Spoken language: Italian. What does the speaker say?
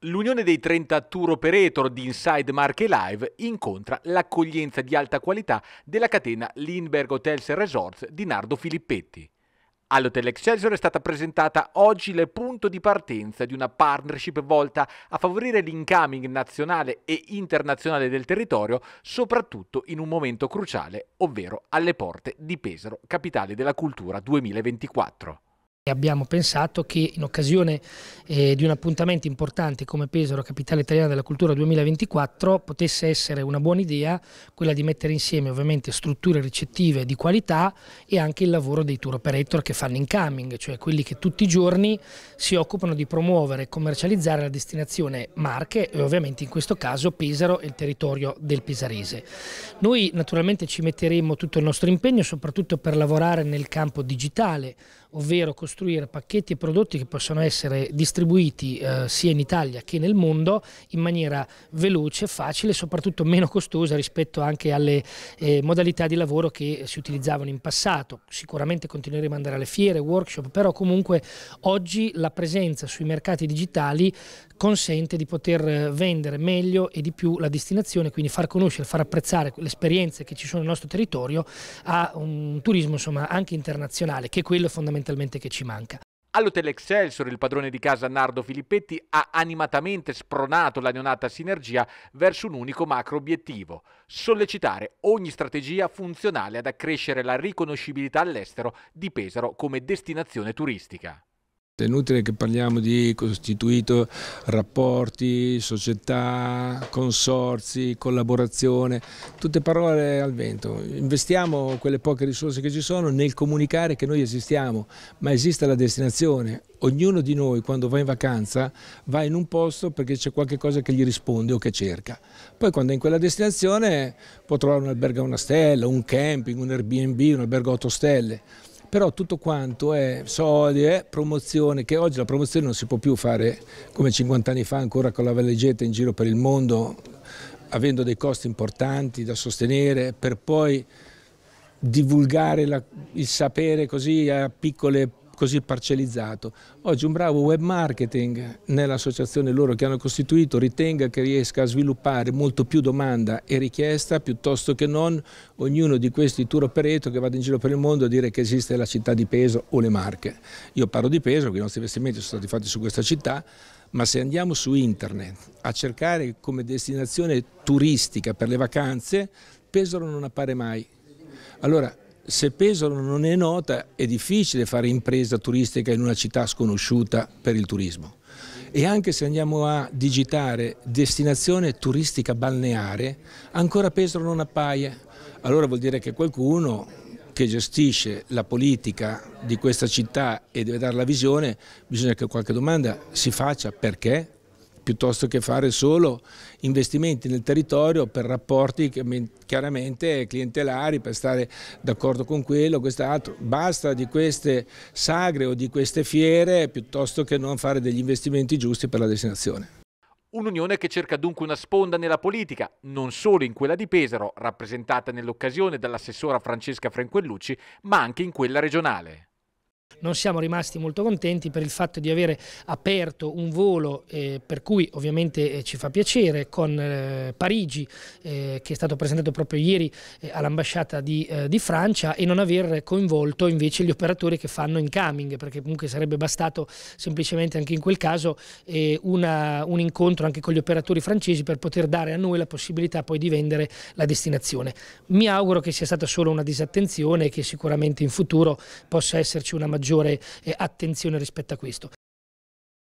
L'unione dei 30 tour operator di Inside Marche Live incontra l'accoglienza di alta qualità della catena Lindbergh Hotels Resorts di Nardo Filippetti. All'Hotel Excelsior è stata presentata oggi il punto di partenza di una partnership volta a favorire l'incoming nazionale e internazionale del territorio, soprattutto in un momento cruciale, ovvero alle porte di Pesaro, capitale della cultura 2024. Abbiamo pensato che in occasione eh, di un appuntamento importante come Pesaro, capitale italiana della cultura 2024, potesse essere una buona idea quella di mettere insieme ovviamente strutture ricettive di qualità e anche il lavoro dei tour operator che fanno incoming, cioè quelli che tutti i giorni si occupano di promuovere e commercializzare la destinazione Marche e ovviamente in questo caso Pesaro e il territorio del Pesarese. Noi naturalmente ci metteremo tutto il nostro impegno soprattutto per lavorare nel campo digitale, ovvero costruire costruire pacchetti e prodotti che possono essere distribuiti eh, sia in Italia che nel mondo in maniera veloce, facile e soprattutto meno costosa rispetto anche alle eh, modalità di lavoro che si utilizzavano in passato. Sicuramente continueremo ad andare alle fiere, workshop, però comunque oggi la presenza sui mercati digitali consente di poter eh, vendere meglio e di più la destinazione, quindi far conoscere, far apprezzare le esperienze che ci sono nel nostro territorio a un turismo insomma, anche internazionale, che è quello fondamentalmente che ci manca manca. All'Hotel Excelsior il padrone di casa Nardo Filippetti ha animatamente spronato la neonata sinergia verso un unico macro obiettivo, sollecitare ogni strategia funzionale ad accrescere la riconoscibilità all'estero di Pesaro come destinazione turistica. È inutile che parliamo di costituito rapporti, società, consorzi, collaborazione, tutte parole al vento. Investiamo quelle poche risorse che ci sono nel comunicare che noi esistiamo, ma esiste la destinazione. Ognuno di noi quando va in vacanza va in un posto perché c'è qualche cosa che gli risponde o che cerca. Poi quando è in quella destinazione può trovare un albergo a una stella, un camping, un Airbnb, un albergo a otto stelle però tutto quanto è soldi, è promozione, che oggi la promozione non si può più fare come 50 anni fa ancora con la valigetta in giro per il mondo, avendo dei costi importanti da sostenere per poi divulgare la, il sapere così a piccole così parcellizzato. Oggi un bravo web marketing nell'associazione loro che hanno costituito ritenga che riesca a sviluppare molto più domanda e richiesta piuttosto che non ognuno di questi tour operator che vada in giro per il mondo a dire che esiste la città di Peso o le Marche. Io parlo di Peso, che i nostri investimenti sono stati fatti su questa città, ma se andiamo su internet a cercare come destinazione turistica per le vacanze, Pesaro non appare mai. Allora, se Pesaro non è nota è difficile fare impresa turistica in una città sconosciuta per il turismo e anche se andiamo a digitare destinazione turistica balneare ancora Pesaro non appaia allora vuol dire che qualcuno che gestisce la politica di questa città e deve dare la visione, bisogna che qualche domanda si faccia perché piuttosto che fare solo investimenti nel territorio per rapporti chiaramente clientelari, per stare d'accordo con quello, quest'altro. Basta di queste sagre o di queste fiere piuttosto che non fare degli investimenti giusti per la destinazione. Un'unione che cerca dunque una sponda nella politica, non solo in quella di Pesaro, rappresentata nell'occasione dall'assessora Francesca Franquellucci, ma anche in quella regionale. Non siamo rimasti molto contenti per il fatto di avere aperto un volo eh, per cui ovviamente eh, ci fa piacere con eh, Parigi eh, che è stato presentato proprio ieri eh, all'ambasciata di, eh, di, Francia e non aver coinvolto invece gli operatori che fanno incoming perché comunque sarebbe bastato semplicemente anche in quel caso una, un incontro anche con gli operatori francesi per poter dare a noi la possibilità poi di vendere la destinazione. Mi auguro che sia stata solo una disattenzione e che sicuramente in futuro possa esserci una maggiore maggiore eh, attenzione rispetto a questo.